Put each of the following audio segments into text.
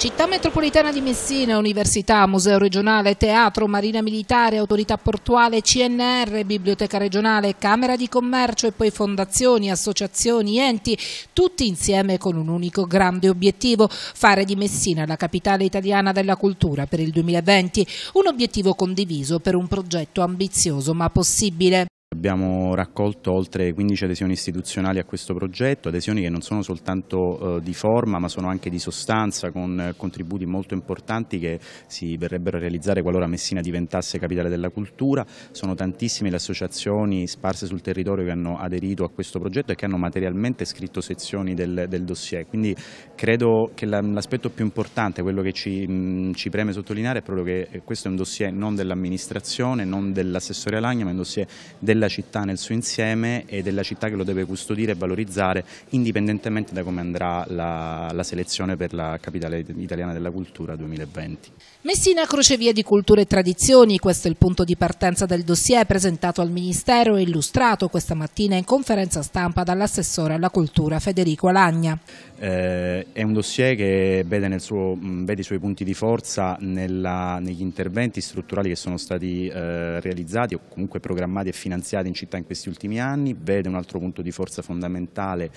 Città metropolitana di Messina, Università, Museo regionale, Teatro, Marina Militare, Autorità Portuale, CNR, Biblioteca regionale, Camera di Commercio e poi fondazioni, associazioni, enti, tutti insieme con un unico grande obiettivo, fare di Messina la capitale italiana della cultura per il 2020, un obiettivo condiviso per un progetto ambizioso ma possibile. Abbiamo raccolto oltre 15 adesioni istituzionali a questo progetto, adesioni che non sono soltanto eh, di forma ma sono anche di sostanza con eh, contributi molto importanti che si verrebbero a realizzare qualora Messina diventasse capitale della cultura. Sono tantissime le associazioni sparse sul territorio che hanno aderito a questo progetto e che hanno materialmente scritto sezioni del, del dossier, quindi credo che l'aspetto più importante, quello che ci, mh, ci, preme sottolineare è proprio che eh, questo è un dossier non dell'amministrazione, non dell'assessore Alagna, ma è un dossier della della città nel suo insieme e della città che lo deve custodire e valorizzare indipendentemente da come andrà la, la selezione per la capitale italiana della cultura 2020. Messina crocevia di cultura e tradizioni, questo è il punto di partenza del dossier presentato al Ministero e illustrato questa mattina in conferenza stampa dall'assessore alla cultura Federico Alagna. Eh, è un dossier che vede, suo, mm, vede, i suoi punti di forza nella, negli interventi strutturali che sono stati eh, realizzati o comunque programmati e finanziati in città in questi ultimi anni, vede un altro punto di forza fondamentale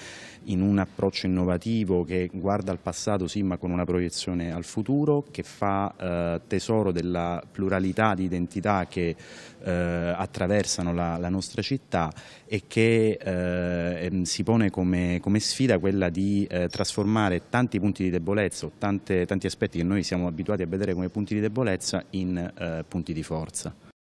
in un approccio innovativo che guarda al passato sì ma con una proiezione al futuro, che fa eh, tesoro della pluralità di identità che eh, attraversano la, la, nostra città e che eh, ehm, si pone come, come sfida quella di eh, trasformare tanti punti di debolezza o tante, tanti aspetti che noi siamo abituati a vedere come punti di debolezza in eh, punti di forza.